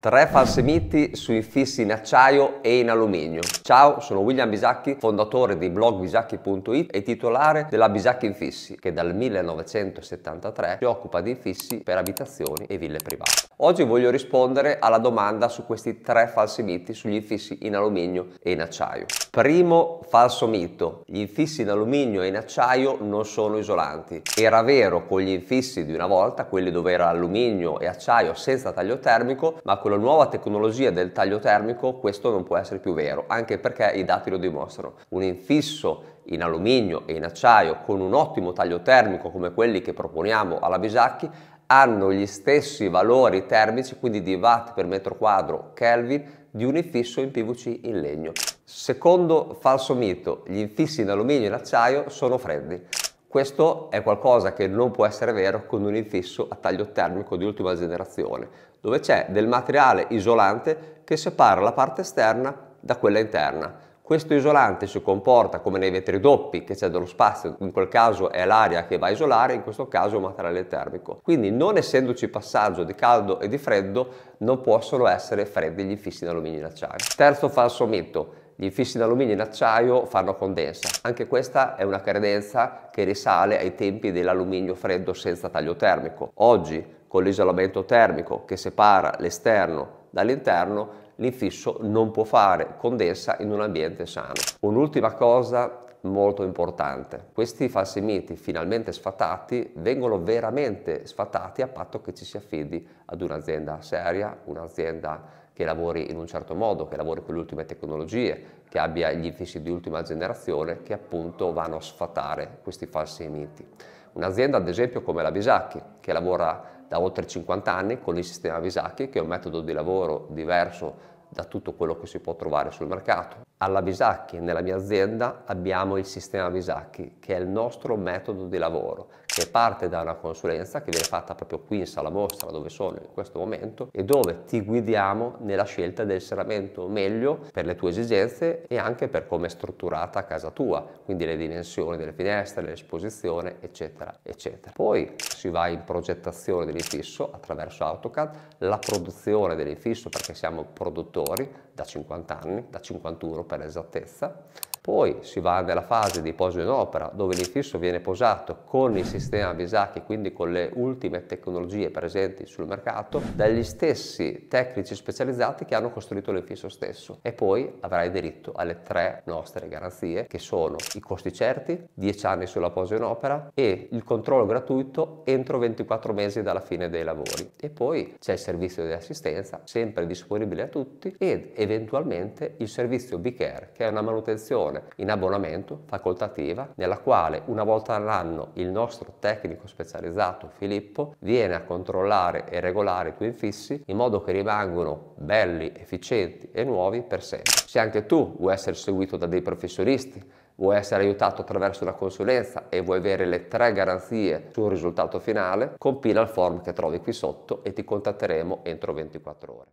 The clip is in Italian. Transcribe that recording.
Tre falsi miti sui fissi in acciaio e in alluminio. Ciao, sono William Bisacchi, fondatore di blogbisacchi.it e titolare della Bisacchi Infissi, che dal 1973 si occupa di infissi per abitazioni e ville private. Oggi voglio rispondere alla domanda su questi tre falsi miti sugli infissi in alluminio e in acciaio. Primo falso mito, gli infissi in alluminio e in acciaio non sono isolanti. Era vero con gli infissi di una volta, quelli dove era alluminio e acciaio senza taglio termico, ma con la nuova tecnologia del taglio termico questo non può essere più vero, anche perché i dati lo dimostrano. Un infisso in alluminio e in acciaio con un ottimo taglio termico come quelli che proponiamo alla Bisacchi hanno gli stessi valori termici, quindi di watt per metro quadro Kelvin, di un infisso in PVC in legno. Secondo falso mito, gli infissi in alluminio e in acciaio sono freddi. Questo è qualcosa che non può essere vero con un infisso a taglio termico di ultima generazione, dove c'è del materiale isolante che separa la parte esterna da quella interna. Questo isolante si comporta come nei vetri doppi che c'è dello spazio, in quel caso è l'aria che va a isolare, in questo caso è un materiale termico. Quindi non essendoci passaggio di caldo e di freddo non possono essere freddi gli infissi in alluminio e in acciaio. Terzo falso mito, gli infissi in alluminio e in acciaio fanno condensa. Anche questa è una credenza che risale ai tempi dell'alluminio freddo senza taglio termico. Oggi, con l'isolamento termico che separa l'esterno dall'interno, l'infisso non può fare condensa in un ambiente sano. Un'ultima cosa molto importante. Questi falsi miti finalmente sfatati vengono veramente sfatati a patto che ci si affidi ad un'azienda seria, un'azienda che lavori in un certo modo, che lavori con le ultime tecnologie, che abbia gli infissi di ultima generazione che appunto vanno a sfatare questi falsi miti. Un'azienda ad esempio come la Bisacchi, che lavora da oltre 50 anni con il sistema Bisacchi, che è un metodo di lavoro diverso da tutto quello che si può trovare sul mercato. Alla Bisacchi, nella mia azienda, abbiamo il sistema Bisacchi, che è il nostro metodo di lavoro, che parte da una consulenza che viene fatta proprio qui in sala mostra dove sono in questo momento e dove ti guidiamo nella scelta del serramento meglio per le tue esigenze e anche per come è strutturata a casa tua, quindi le dimensioni delle finestre, l'esposizione eccetera eccetera. Poi si va in progettazione dell'infisso attraverso AutoCAD, la produzione dell'infisso perché siamo produttori da 50 anni, da 51 per esattezza poi si va nella fase di poso in opera dove l'infisso viene posato con il sistema Visacchi, quindi con le ultime tecnologie presenti sul mercato, dagli stessi tecnici specializzati che hanno costruito l'infisso stesso. E poi avrai diritto alle tre nostre garanzie che sono i costi certi, 10 anni sulla posa in opera e il controllo gratuito entro 24 mesi dalla fine dei lavori. E poi c'è il servizio di assistenza, sempre disponibile a tutti, ed eventualmente il servizio B-Care che è una manutenzione formazione in abbonamento facoltativa nella quale una volta all'anno il nostro tecnico specializzato Filippo viene a controllare e regolare i tuoi infissi in modo che rimangano belli, efficienti e nuovi per sempre. Se anche tu vuoi essere seguito da dei professionisti, vuoi essere aiutato attraverso la consulenza e vuoi avere le tre garanzie sul risultato finale, compila il form che trovi qui sotto e ti contatteremo entro 24 ore.